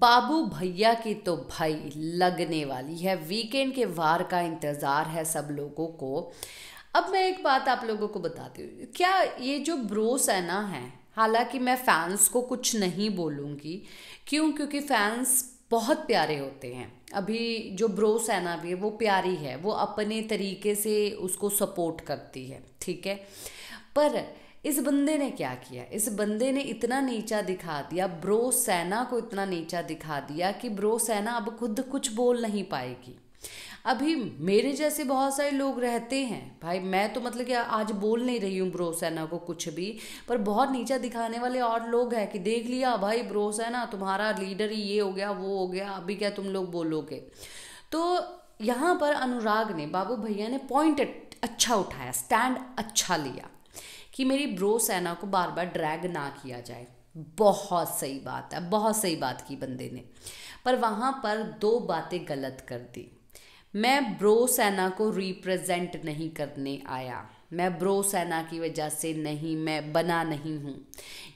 बाबू भैया की तो भाई लगने वाली है वीकेंड के वार का इंतज़ार है सब लोगों को अब मैं एक बात आप लोगों को बताती हूँ क्या ये जो ब्रोस है ना है हालांकि मैं फैंस को कुछ नहीं बोलूँगी क्यों क्योंकि फैंस बहुत प्यारे होते हैं अभी जो ब्रो सैना भी है वो प्यारी है वो अपने तरीके से उसको सपोर्ट करती है ठीक है पर इस बंदे ने क्या किया इस बंदे ने इतना नीचा दिखा दिया ब्रो सेना को इतना नीचा दिखा दिया कि ब्रो सेना अब खुद कुछ बोल नहीं पाएगी अभी मेरे जैसे बहुत सारे लोग रहते हैं भाई मैं तो मतलब कि आज बोल नहीं रही हूँ ब्रो सेना को कुछ भी पर बहुत नीचा दिखाने वाले और लोग हैं कि देख लिया भाई ब्रो सेना तुम्हारा लीडर ही ये हो गया वो हो गया अभी क्या तुम लोग बोलोगे तो यहाँ पर अनुराग ने बाबू भैया ने पॉइंट अच्छा उठाया स्टैंड अच्छा लिया कि मेरी ब्रो सेना को बार बार ड्रैग ना किया जाए बहुत सही बात है बहुत सही बात की बंदे ने पर वहाँ पर दो बातें गलत कर दी मैं ब्रो सेना को रिप्रेजेंट नहीं करने आया मैं ब्रो सेना की वजह से नहीं मैं बना नहीं हूँ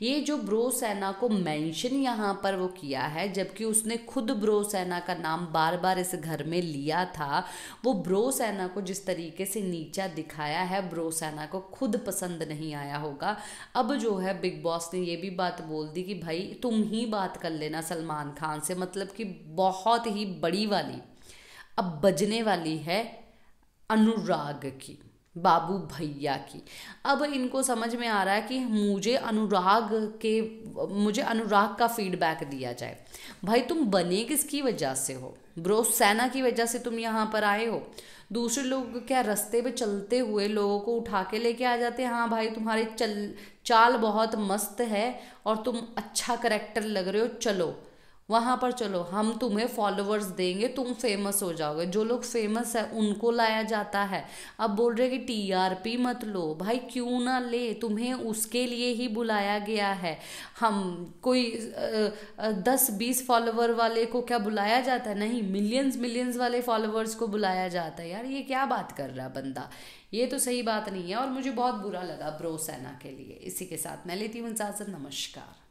ये जो ब्रो सेना को मेंशन यहाँ पर वो किया है जबकि उसने खुद ब्रो सेना का नाम बार बार इस घर में लिया था वो ब्रो सेना को जिस तरीके से नीचा दिखाया है ब्रो सेना को खुद पसंद नहीं आया होगा अब जो है बिग बॉस ने ये भी बात बोल दी कि भाई तुम ही बात कर लेना सलमान खान से मतलब कि बहुत ही बड़ी वाली अब बजने वाली है अनुराग की बाबू भैया की अब इनको समझ में आ रहा है कि मुझे अनुराग के मुझे अनुराग का फीडबैक दिया जाए भाई तुम बने किसकी वजह से हो ब्रो सेना की वजह से तुम यहाँ पर आए हो दूसरे लोग क्या रास्ते पे चलते हुए लोगों को उठा के लेके आ जाते हैं हाँ भाई तुम्हारे चल चाल बहुत मस्त है और तुम अच्छा करेक्टर लग रहे हो चलो वहाँ पर चलो हम तुम्हें फॉलोअर्स देंगे तुम फेमस हो जाओगे जो लोग फेमस है उनको लाया जाता है अब बोल रहे कि टीआरपी मत लो भाई क्यों ना ले तुम्हें उसके लिए ही बुलाया गया है हम कोई दस बीस फॉलोवर वाले को क्या बुलाया जाता है नहीं मिलियंस मिलियंस वाले फॉलोअर्स को बुलाया जाता है यार ये क्या बात कर रहा बंदा ये तो सही बात नहीं है और मुझे बहुत बुरा लगा ब्रो सेना के लिए इसी के साथ मैं लेती हूँ इजाज़त नमस्कार